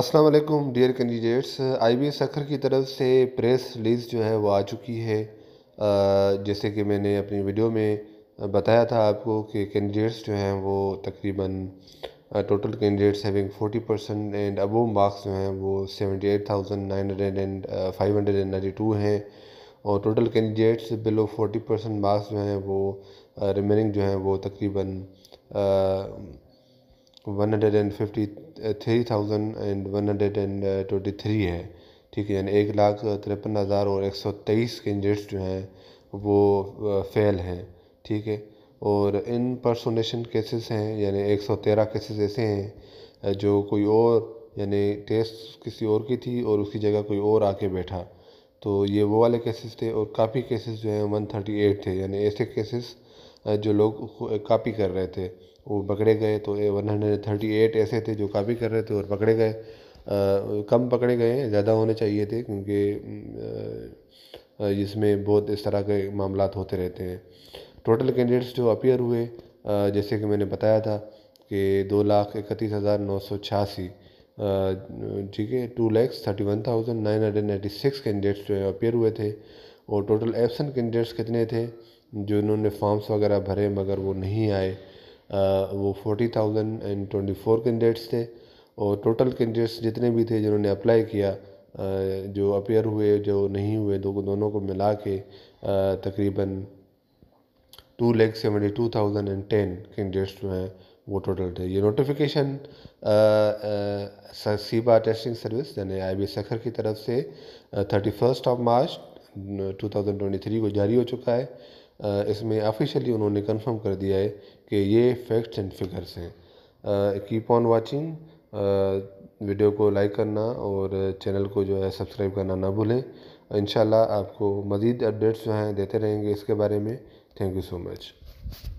अस्सलाम वालेकुम dear candidates B Sukkur की तरफ से प्रेस रिलीज़ जो है वो आ चुकी है जैसे कि मैंने अपनी वीडियो में बताया था आपको कि कैंडिडेट्स जो हैं वो तकरीबन total candidates having 40 percent and above marks जो हैं वो हंड्रेड एंड टू हैं और total candidates below 40 percent marks जो हैं वो रिमेनिंग जो हैं वो तकरीबन 153,123 थाउजेंड uh, uh, है ठीक है यानी एक लाख तिरपन हज़ार और एक सौ तेईस कैंडिडेट्स जो हैं वो फ़ेल uh, हैं ठीक है और इन परसोनेशन केसेस हैं यानी एक सौ तेरह केसेस ऐसे हैं जो कोई और यानी टेस्ट किसी और की थी और उसकी जगह कोई और आके बैठा तो ये वो वाले केसेस थे और काफ़ी केसेस जो हैं वन थर्टी एट थे यानी ऐसे केसेस जो लोग कापी कर रहे थे वो पकड़े गए तो वन हंड्रेड थर्टी एट ऐसे थे जो कापी कर रहे थे और पकड़े गए कम पकड़े गए ज़्यादा होने चाहिए थे क्योंकि इसमें बहुत इस तरह के मामला होते रहते हैं टोटल कैंडिडेट्स जो अपियर हुए जैसे कि मैंने बताया था कि दो लाख इकतीस हज़ार नौ सौ छियासी ठीक है two lakhs thirty one thousand nine hundred ninety six candidates जो है अपियर हुए थे और टोटल एबसेंट कैंडिडेट्स कितने थे जो इन्होंने फॉर्म्स वगैरह भरे मगर वो नहीं आए वो forty thousand and twenty four candidates थे और टोटल कैंडिडेट्स जितने भी थे जिन्होंने अप्लाई किया जो अपेयर हुए जो नहीं हुए दो दोनों को मिला के तकरीबन two lakh seventy two thousand and ten candidates जो हैं वो टोटल थे ये नोटिफिकेशन सीबा टेस्टिंग सर्विस यानी आई बी सखर की तरफ से थर्टी फर्स्ट ऑफ मार्च 2023 को जारी हो चुका है इसमें ऑफिशियली उन्होंने कंफर्म कर दिया है कि ये फैक्ट्स एंड फिगर्स हैं कीप ऑन वाचिंग वीडियो को लाइक करना और चैनल को जो है सब्सक्राइब करना ना भूलें इन आपको मज़ीद अपडेट्स जो हैं देते रहेंगे इसके बारे में थैंक यू सो मच